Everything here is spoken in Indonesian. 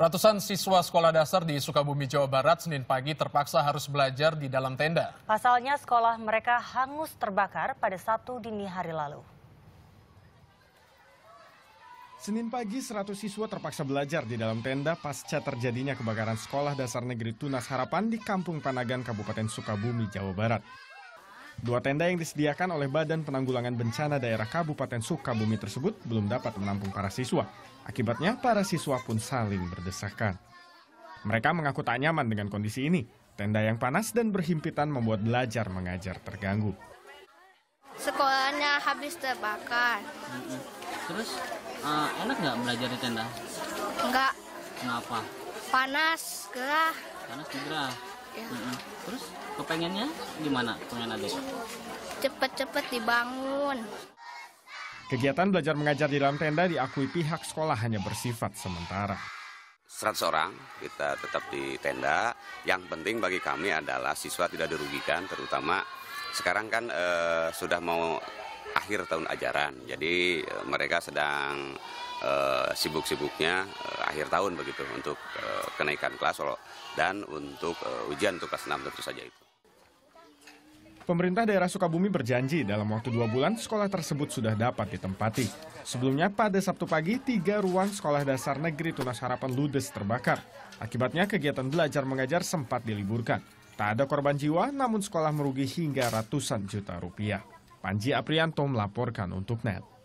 Ratusan siswa sekolah dasar di Sukabumi, Jawa Barat, Senin pagi terpaksa harus belajar di dalam tenda. Pasalnya sekolah mereka hangus terbakar pada satu dini hari lalu. Senin pagi, 100 siswa terpaksa belajar di dalam tenda pasca terjadinya kebakaran Sekolah Dasar Negeri Tunas Harapan di Kampung Panagan, Kabupaten Sukabumi, Jawa Barat. Dua tenda yang disediakan oleh Badan Penanggulangan Bencana Daerah Kabupaten Sukabumi tersebut belum dapat menampung para siswa. Akibatnya, para siswa pun saling berdesakan. Mereka mengaku tak nyaman dengan kondisi ini. Tenda yang panas dan berhimpitan membuat belajar mengajar terganggu. Sekolahnya habis terbakar. Terus uh, enak nggak belajar di tenda? Enggak. Kenapa? Panas, gerah. Panas, gerah. Iya. terus kepengennya gimana pengen adik Cepat-cepat dibangun Kegiatan belajar mengajar di dalam tenda diakui pihak sekolah hanya bersifat sementara. 100 orang kita tetap di tenda. Yang penting bagi kami adalah siswa tidak dirugikan, terutama sekarang kan eh, sudah mau akhir tahun ajaran. Jadi eh, mereka sedang eh, sibuk-sibuknya eh, akhir tahun begitu untuk kenaikan kelas dan untuk ujian untuk kelas 6 tentu saja itu. Pemerintah daerah Sukabumi berjanji dalam waktu dua bulan sekolah tersebut sudah dapat ditempati. Sebelumnya pada Sabtu pagi, tiga ruang sekolah dasar negeri Tunas Harapan Ludes terbakar. Akibatnya kegiatan belajar mengajar sempat diliburkan. Tak ada korban jiwa, namun sekolah merugi hingga ratusan juta rupiah. Panji Aprianto melaporkan untuk NET.